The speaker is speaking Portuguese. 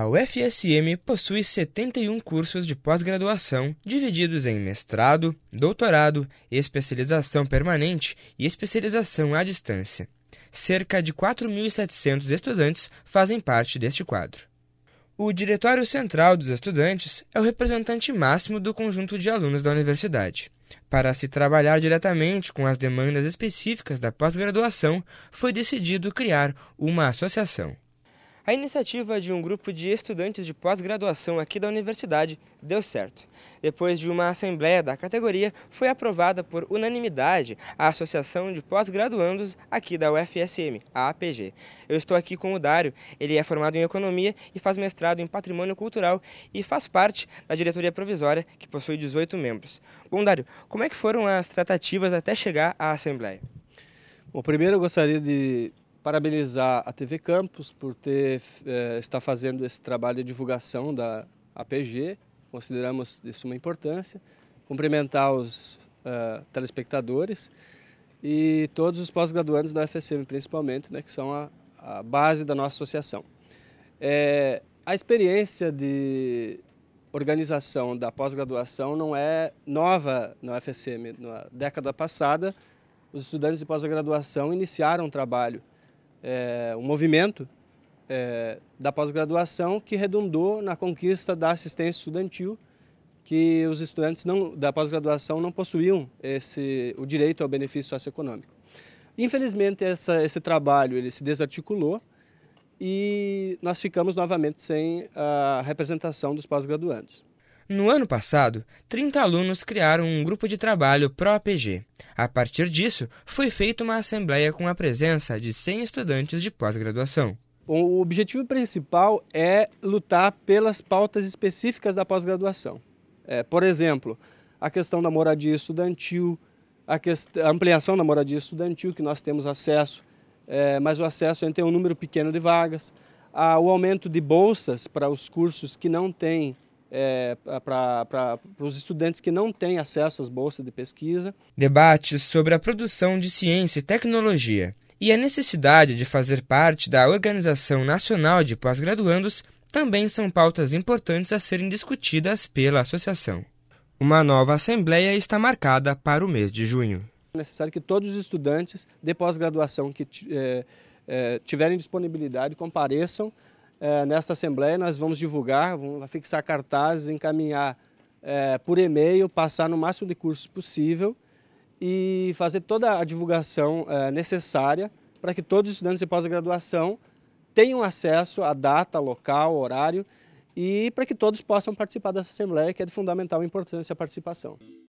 A UFSM possui 71 cursos de pós-graduação, divididos em mestrado, doutorado, especialização permanente e especialização à distância. Cerca de 4.700 estudantes fazem parte deste quadro. O Diretório Central dos Estudantes é o representante máximo do conjunto de alunos da universidade. Para se trabalhar diretamente com as demandas específicas da pós-graduação, foi decidido criar uma associação. A iniciativa de um grupo de estudantes de pós-graduação aqui da universidade deu certo. Depois de uma assembleia da categoria, foi aprovada por unanimidade a Associação de Pós-Graduandos aqui da UFSM, a APG. Eu estou aqui com o Dário, ele é formado em Economia e faz mestrado em Patrimônio Cultural e faz parte da diretoria provisória, que possui 18 membros. Bom, Dário, como é que foram as tratativas até chegar à Assembleia? Bom, primeiro eu gostaria de parabenizar a TV Campus por ter, eh, estar fazendo esse trabalho de divulgação da APG, consideramos de suma importância, cumprimentar os uh, telespectadores e todos os pós-graduandos da FSM, principalmente, né, que são a, a base da nossa associação. É, a experiência de organização da pós-graduação não é nova na FSM. Na década passada, os estudantes de pós-graduação iniciaram um trabalho é, um movimento é, da pós-graduação que redundou na conquista da assistência estudantil, que os estudantes não, da pós-graduação não possuíam esse, o direito ao benefício socioeconômico. Infelizmente, essa, esse trabalho ele se desarticulou e nós ficamos novamente sem a representação dos pós-graduandos. No ano passado, 30 alunos criaram um grupo de trabalho pró-APG. A partir disso, foi feita uma assembleia com a presença de 100 estudantes de pós-graduação. O objetivo principal é lutar pelas pautas específicas da pós-graduação. É, por exemplo, a questão da moradia estudantil, a, a, ampliação da moradia estudantil, que nós temos acesso, é, mas o acesso ainda tem um número pequeno de vagas, a, ah, o aumento de bolsas para os cursos que não têm é, para os estudantes que não têm acesso às bolsas de pesquisa. Debates sobre a produção de ciência e tecnologia e a necessidade de fazer parte da Organização Nacional de Pós-Graduandos também são pautas importantes a serem discutidas pela associação. Uma nova assembleia está marcada para o mês de junho. É necessário que todos os estudantes de pós-graduação que é, é, tiverem disponibilidade compareçam é, nesta Assembleia nós vamos divulgar, vamos fixar cartazes, encaminhar é, por e-mail, passar no máximo de cursos possível e fazer toda a divulgação é, necessária para que todos os estudantes de pós-graduação tenham acesso à data, local, horário e para que todos possam participar dessa Assembleia, que é de fundamental importância a participação.